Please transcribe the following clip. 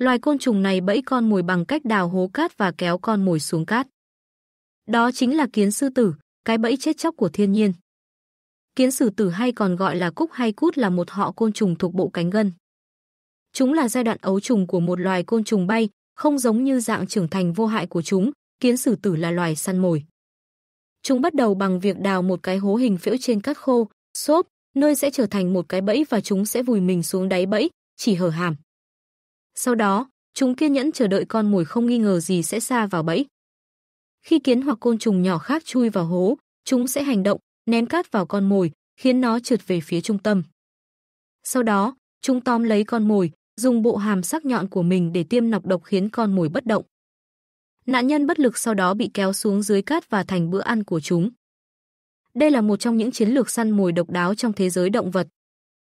Loài côn trùng này bẫy con mồi bằng cách đào hố cát và kéo con mồi xuống cát. Đó chính là kiến sư tử, cái bẫy chết chóc của thiên nhiên. Kiến sư tử hay còn gọi là cúc hay cút là một họ côn trùng thuộc bộ cánh gân. Chúng là giai đoạn ấu trùng của một loài côn trùng bay, không giống như dạng trưởng thành vô hại của chúng, kiến sư tử là loài săn mồi. Chúng bắt đầu bằng việc đào một cái hố hình phễu trên cát khô, xốp, nơi sẽ trở thành một cái bẫy và chúng sẽ vùi mình xuống đáy bẫy, chỉ hở hàm. Sau đó, chúng kiên nhẫn chờ đợi con mồi không nghi ngờ gì sẽ xa vào bẫy. Khi kiến hoặc côn trùng nhỏ khác chui vào hố, chúng sẽ hành động, ném cát vào con mồi, khiến nó trượt về phía trung tâm. Sau đó, chúng tóm lấy con mồi, dùng bộ hàm sắc nhọn của mình để tiêm nọc độc khiến con mồi bất động. Nạn nhân bất lực sau đó bị kéo xuống dưới cát và thành bữa ăn của chúng. Đây là một trong những chiến lược săn mồi độc đáo trong thế giới động vật.